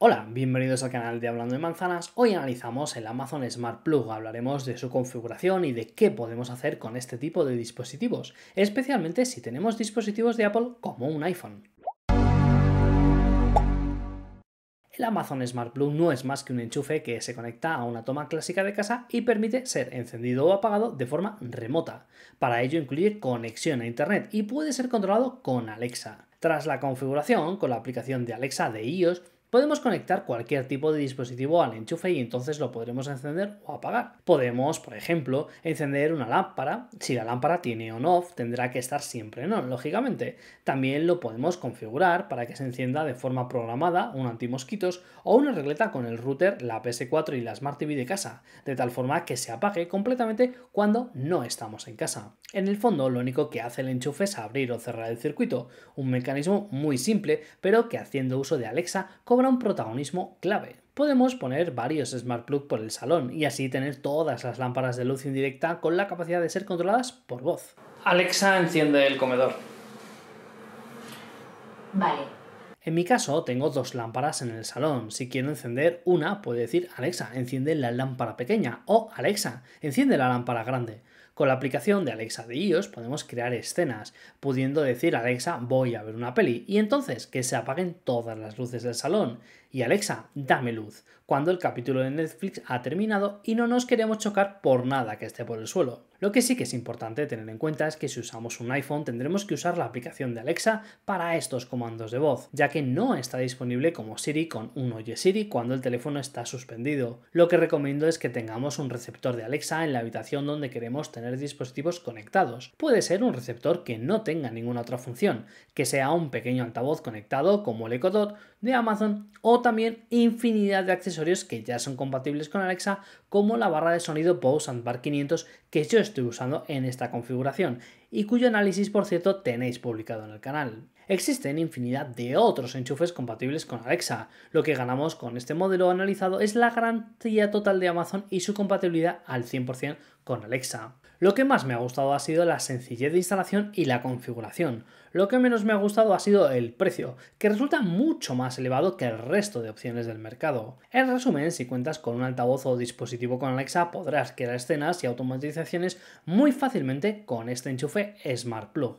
Hola, bienvenidos al canal de Hablando de Manzanas. Hoy analizamos el Amazon Smart Plug, hablaremos de su configuración y de qué podemos hacer con este tipo de dispositivos, especialmente si tenemos dispositivos de Apple como un iPhone. El Amazon Smart Plug no es más que un enchufe que se conecta a una toma clásica de casa y permite ser encendido o apagado de forma remota. Para ello incluye conexión a Internet y puede ser controlado con Alexa. Tras la configuración, con la aplicación de Alexa de iOS, Podemos conectar cualquier tipo de dispositivo al enchufe y entonces lo podremos encender o apagar. Podemos, por ejemplo, encender una lámpara. Si la lámpara tiene on-off, tendrá que estar siempre en on, lógicamente. También lo podemos configurar para que se encienda de forma programada un antimosquitos o una regleta con el router, la PS4 y la Smart TV de casa, de tal forma que se apague completamente cuando no estamos en casa. En el fondo, lo único que hace el enchufe es abrir o cerrar el circuito, un mecanismo muy simple, pero que haciendo uso de Alexa, un protagonismo clave. Podemos poner varios Smart Plug por el salón y así tener todas las lámparas de luz indirecta con la capacidad de ser controladas por voz. Alexa enciende el comedor. Vale. En mi caso tengo dos lámparas en el salón. Si quiero encender una, puedo decir Alexa, enciende la lámpara pequeña o Alexa, enciende la lámpara grande. Con la aplicación de Alexa de iOS podemos crear escenas, pudiendo decir a Alexa voy a ver una peli y entonces que se apaguen todas las luces del salón y Alexa dame luz cuando el capítulo de Netflix ha terminado y no nos queremos chocar por nada que esté por el suelo. Lo que sí que es importante tener en cuenta es que si usamos un iPhone tendremos que usar la aplicación de Alexa para estos comandos de voz, ya que no está disponible como Siri con un Oye Siri cuando el teléfono está suspendido. Lo que recomiendo es que tengamos un receptor de Alexa en la habitación donde queremos tener dispositivos conectados. Puede ser un receptor que no tenga ninguna otra función, que sea un pequeño altavoz conectado como el Echo Dot de Amazon o también infinidad de accesorios que ya son compatibles con Alexa como la barra de sonido Bose Bar 500 que yo estoy usando en esta configuración y cuyo análisis por cierto tenéis publicado en el canal. Existen infinidad de otros enchufes compatibles con Alexa. Lo que ganamos con este modelo analizado es la garantía total de Amazon y su compatibilidad al 100% con Alexa. Lo que más me ha gustado ha sido la sencillez de instalación y la configuración. Lo que menos me ha gustado ha sido el precio, que resulta mucho más elevado que el resto de opciones del mercado. En resumen, si cuentas con un altavoz o dispositivo con Alexa, podrás crear escenas y automatizaciones muy fácilmente con este enchufe Smart Plug.